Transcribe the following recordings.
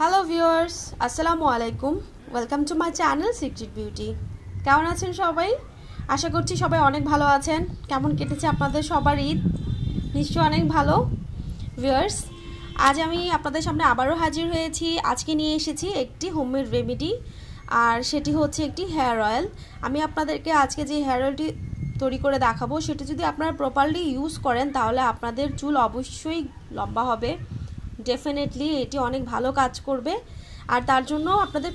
Hello viewers আসসালামু আলাইকুম welcome to my channel secret beauty কেমন আছেন সবাই আশা করছি সবাই অনেক ভালো আছেন কেমন কেটেছে আপনাদের সবার ঈদ নিশ্চয় অনেক ভালো ভিউয়ার্স আজ আমি আপনাদের সামনে আবারও হাজির হয়েছি আজকে নিয়ে এসেছি একটি হোমমেড রেমেডি আর সেটি হচ্ছে একটি হেয়ার অয়েল আমি আপনাদেরকে আজকে যে হেয়ার অয়েলটি তৈরি করে দেখাবো সেটি যদি আপনারা প্রপারলি ইউজ করেন তাহলে আপনাদের চুল অবশ্যই লম্বা হবে ডেফিনেটলি এটি অনেক ভালো কাজ করবে আর তার জন্য আপনাদের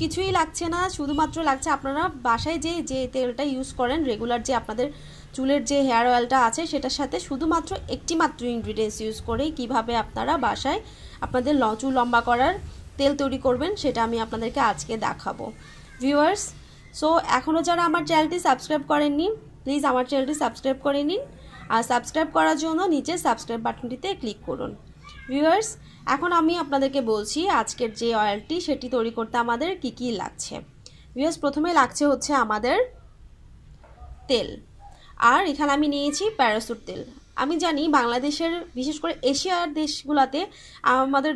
কিছুই লাগছে না শুধুমাত্র লাগছে আপনারা বাসায় যে যে তেলটা ইউজ করেন রেগুলার যে আপনাদের চুলের যে হেয়ার অয়েলটা আছে সেটার সাথে শুধুমাত্র একটি মাত্র ইনগ্রিডিয়েন্টস ইউজ করে কিভাবে আপনারা বাসায় আপনাদের লচু লম্বা করার তেল তৈরি করবেন সেটা আমি আপনাদেরকে আজকে দেখাবো ভিউয়ার্স সো এখনও যারা আমার চ্যানেলটি সাবস্ক্রাইব করেননি প্লিজ আমার চ্যানেলটি সাবস্ক্রাইব করে নিন আর সাবস্ক্রাইব করার জন্য নিচে সাবস্ক্রাইব বাটনটিতে ক্লিক করুন ভিউয়ার্স এখন আমি আপনাদেরকে বলছি আজকের যে অয়েলটি সেটি তৈরি করতে আমাদের কি কি লাগছে ভিউয়ার্স প্রথমে লাগছে হচ্ছে আমাদের তেল আর এখানে আমি নিয়েছি প্যারাসুট তেল আমি জানি বাংলাদেশের বিশেষ করে এশিয়ার দেশগুলোতে আমাদের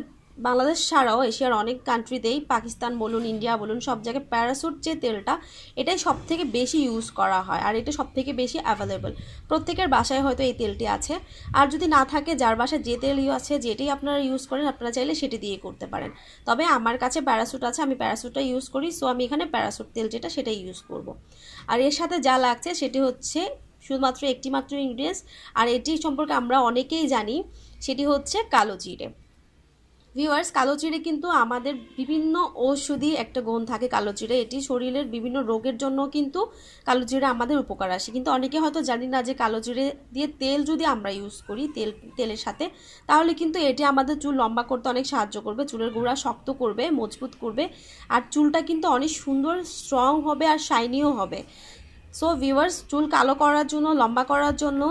বাংলাদেশ ছাড়াও এশিয়ার অনেক কান্ট্রিতেই পাকিস্তান বলুন ইন্ডিয়া বলুন সব জায়গায় প্যারাসুট যে তেলটা এটাই সব থেকে বেশি ইউজ করা হয় আর এটা সব থেকে বেশি অ্যাভেলেবল প্রত্যেকের বাসায় হয়তো এই তেলটি আছে আর যদি না থাকে যার বাসায় যে তেলই আছে যেটাই আপনারা ইউজ করেন আপনারা চাইলে সেটি দিয়ে করতে পারেন তবে আমার কাছে প্যারাসুট আছে আমি প্যারাসুটটা ইউজ করি সো আমি এখানে প্যারাসুট তেল যেটা সেটাই ইউজ করব। আর এর সাথে যা লাগছে সেটি হচ্ছে শুধুমাত্র একটি মাত্র ইনগ্রিডিয়েন্টস আর এটি সম্পর্কে আমরা অনেকেই জানি সেটি হচ্ছে কালো জিরে ভিউয়ার্স কালো চিড়ে কিন্তু আমাদের বিভিন্ন ঔষধি একটা গুণ থাকে কালো চিড়ে এটি শরীরের বিভিন্ন রোগের জন্য কিন্তু কালো জিরে আমাদের উপকার আসে কিন্তু অনেকে হয়তো জানি না যে কালো জিরে দিয়ে তেল যদি আমরা ইউজ করি তেল তেলের সাথে তাহলে কিন্তু এটি আমাদের চুল লম্বা করতে অনেক সাহায্য করবে চুলের গোড়া শক্ত করবে মজবুত করবে আর চুলটা কিন্তু অনেক সুন্দর স্ট্রং হবে আর শাইনিও হবে সো ভিউয়ার্স চুল কালো করার জন্য লম্বা করার জন্য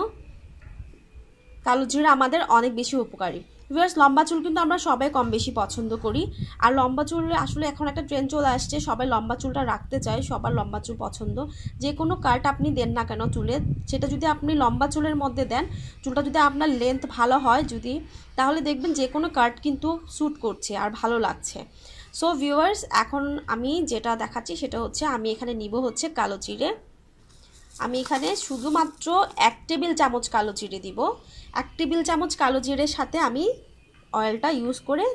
কালো জিরা আমাদের অনেক বেশি উপকারী ভিউয়ার্স লম্বা চুল কিন্তু আমরা সবাই কম বেশি পছন্দ করি আর লম্বা চুল আসলে এখন একটা ট্রেন চলে আসছে সবাই লম্বা চুলটা রাখতে চায় সবার লম্বা চুল পছন্দ যে কোনো কাট আপনি দেন না কেন চুলে সেটা যদি আপনি লম্বা চুলের মধ্যে দেন চুলটা যদি আপনার লেন্থ ভালো হয় যদি তাহলে দেখবেন যে কোনো কাট কিন্তু স্যুট করছে আর ভালো লাগছে সো ভিউয়ার্স এখন আমি যেটা দেখাচ্ছি সেটা হচ্ছে আমি এখানে নিব হচ্ছে কালো চিড়ে আমি এখানে শুধুমাত্র এক টেবিল চামচ কালো জিরে দিব এক টেবিল চামচ কালো জিরের সাথে আমি অয়েলটা ইউজ করে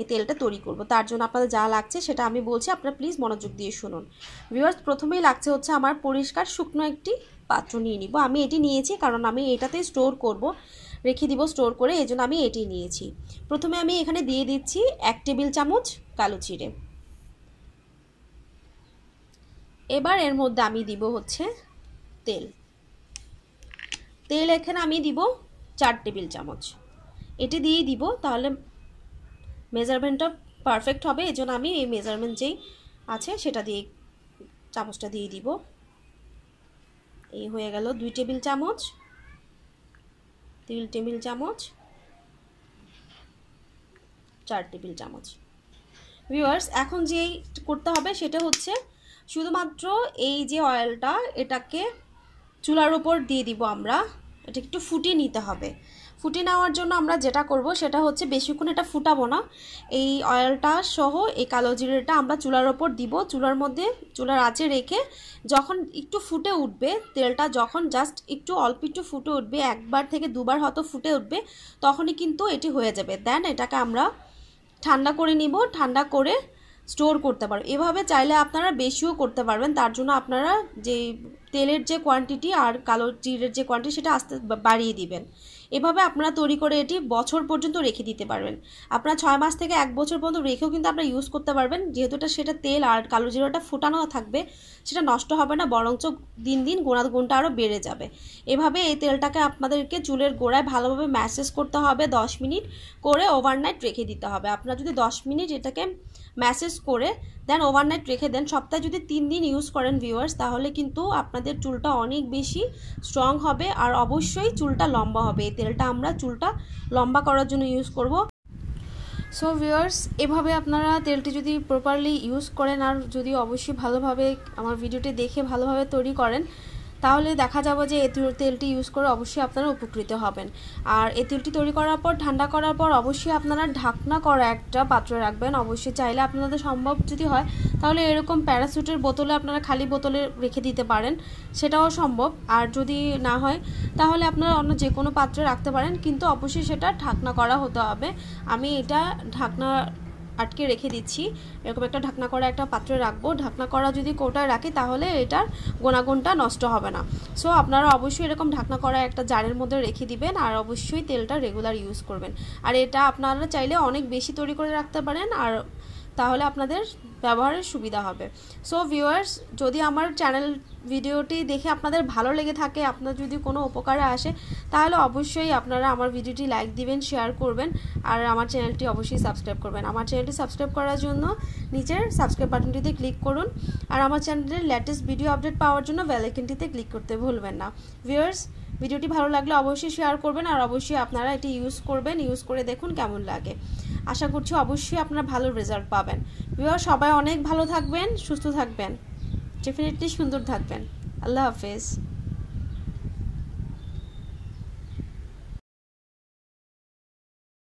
এই তেলটা তৈরি করব তার জন্য আপনাদের যা লাগছে সেটা আমি বলছি আপনারা প্লিজ মনোযোগ দিয়ে শুনুন ভিওয়ার্স প্রথমেই লাগছে হচ্ছে আমার পরিষ্কার শুকনো একটি পাত্র নিয়ে নিব আমি এটি নিয়েছি কারণ আমি এটাতে স্টোর করব রেখে দিব স্টোর করে এই জন্য আমি এটি নিয়েছি প্রথমে আমি এখানে দিয়ে দিচ্ছি এক টেবিল চামচ কালো চিড়ে এবার এর মধ্যে আমি দিব হচ্ছে তেল তেল এখানে আমি দিব চার টেবিল চামচ এটি দিয়েই দিব তাহলে মেজারমেন্টটা পারফেক্ট হবে এজন্য আমি এই মেজারমেন্ট যেই আছে সেটা দিয়ে চামচটা দিয়ে দিব এই হয়ে গেল দুই টেবিল চামচ তিন টেবিল চামচ চার টেবিল চামচ ভিউয়ার্স এখন যেই করতে হবে সেটা হচ্ছে শুধুমাত্র এই যে অয়েলটা এটাকে চুলার ওপর দিয়ে দিব আমরা এটা একটু ফুটিয়ে নিতে হবে ফুটিয়ে নেওয়ার জন্য আমরা যেটা করব সেটা হচ্ছে বেশিক্ষণ এটা ফুটাবো না এই অয়েলটা সহ এই কালো জিরেটা আমরা চুলার ওপর দিব চুলার মধ্যে চুলার আঁচে রেখে যখন একটু ফুটে উঠবে তেলটা যখন জাস্ট একটু অল্প একটু ফুটে উঠবে একবার থেকে দুবার হয়তো ফুটে উঠবে তখনই কিন্তু এটি হয়ে যাবে দেন এটাকে আমরা ঠান্ডা করে নিব ঠান্ডা করে স্টোর করতে পারবো এভাবে চাইলে আপনারা বেশিও করতে পারবেন তার জন্য আপনারা যে তেলের যে কোয়ান্টিটি আর কালো জিরের যে কোয়ান্টিটি সেটা আস্তে বাড়িয়ে দিবেন এভাবে আপনারা তৈরি করে এটি বছর পর্যন্ত রেখে দিতে পারবেন আপনারা ছয় মাস থেকে এক বছর পর্যন্ত রেখেও কিন্তু আপনারা ইউজ করতে পারবেন যেহেতু এটা সেটা তেল আর কালো জিরাটা ফুটানো থাকবে সেটা নষ্ট হবে না বরঞ্চ দিন দিন গুণটা আরও বেড়ে যাবে এভাবে এই তেলটাকে আপনাদেরকে চুলের গোড়ায় ভালোভাবে ম্যাসেজ করতে হবে দশ মিনিট করে ওভারনাইট রেখে দিতে হবে আপনারা যদি দশ মিনিট এটাকে ম্যাসেজ করে দেন ওভারনাইট রেখে দেন সপ্তাহে যদি তিন দিন ইউজ করেন ভিউয়ার্স তাহলে কিন্তু আপনাদের চুলটা অনেক বেশি স্ট্রং হবে আর অবশ্যই চুলটা লম্বা হবে তেলটা আমরা চুলটা লম্বা করার জন্য ইউজ করব সো ভিওর্স এভাবে আপনারা তেলটি যদি প্রপারলি ইউজ করেন আর যদি অবশ্যই ভালোভাবে আমার ভিডিওটি দেখে ভালোভাবে তৈরি করেন তাহলে দেখা যাবে যে এ তেলটি ইউজ করে অবশ্যই আপনারা উপকৃত হবেন আর এ তেলটি তৈরি করার পর ঠান্ডা করার পর অবশ্যই আপনারা ঢাকনা করা একটা পাত্র রাখবেন অবশ্যই চাইলে আপনাদের সম্ভব যদি হয় তাহলে এরকম প্যারাসুটের বোতলে আপনারা খালি বোতলে রেখে দিতে পারেন সেটাও সম্ভব আর যদি না হয় তাহলে আপনারা অন্য যে কোনো পাত্রে রাখতে পারেন কিন্তু অবশ্যই সেটা ঢাকনা করা হতে হবে আমি এটা ঢাকনা আটকে রেখে দিচ্ছি এরকম একটা ঢাকনা করা একটা পাত্রে রাখবো ঢাকনা করা যদি কোটায় রাখি তাহলে এটার গোনাগুনটা নষ্ট হবে না সো আপনারা অবশ্যই এরকম ঢাকনা করা একটা জারের মধ্যে রেখে দিবেন আর অবশ্যই তেলটা রেগুলার ইউজ করবেন আর এটা আপনারা চাইলে অনেক বেশি তৈরি করে রাখতে পারেন আর তাহলে আপনাদের ব্যবহারের সুবিধা হবে সো ভিউয়ার্স যদি আমার চ্যানেল ভিডিওটি দেখে আপনাদের ভালো লেগে থাকে আপনার যদি কোনো উপকারে আসে তাহলে অবশ্যই আপনারা আমার ভিডিওটি লাইক দিবেন শেয়ার করবেন আর আমার চ্যানেলটি অবশ্যই সাবস্ক্রাইব করবেন আমার চ্যানেলটি সাবস্ক্রাইব করার জন্য নিচের সাবস্ক্রাইব বাটনটিতে ক্লিক করুন আর আমার চ্যানেলের লেটেস্ট ভিডিও আপডেট পাওয়ার জন্য ভ্যালেকিনটিতে ক্লিক করতে ভুলবেন না ভিউয়ার্স ভিডিওটি ভালো লাগলে অবশ্যই শেয়ার করবেন আর অবশ্যই আপনারা এটি ইউজ করবেন ইউজ করে দেখুন কেমন লাগে আশা করছি অবশ্যই আপনারা ভালো রেজাল্ট পাবেন বিবাহ সবাই অনেক ভালো থাকবেন সুস্থ থাকবেন ডেফিনেটলি সুন্দর থাকবেন আল্লাহ হাফেজ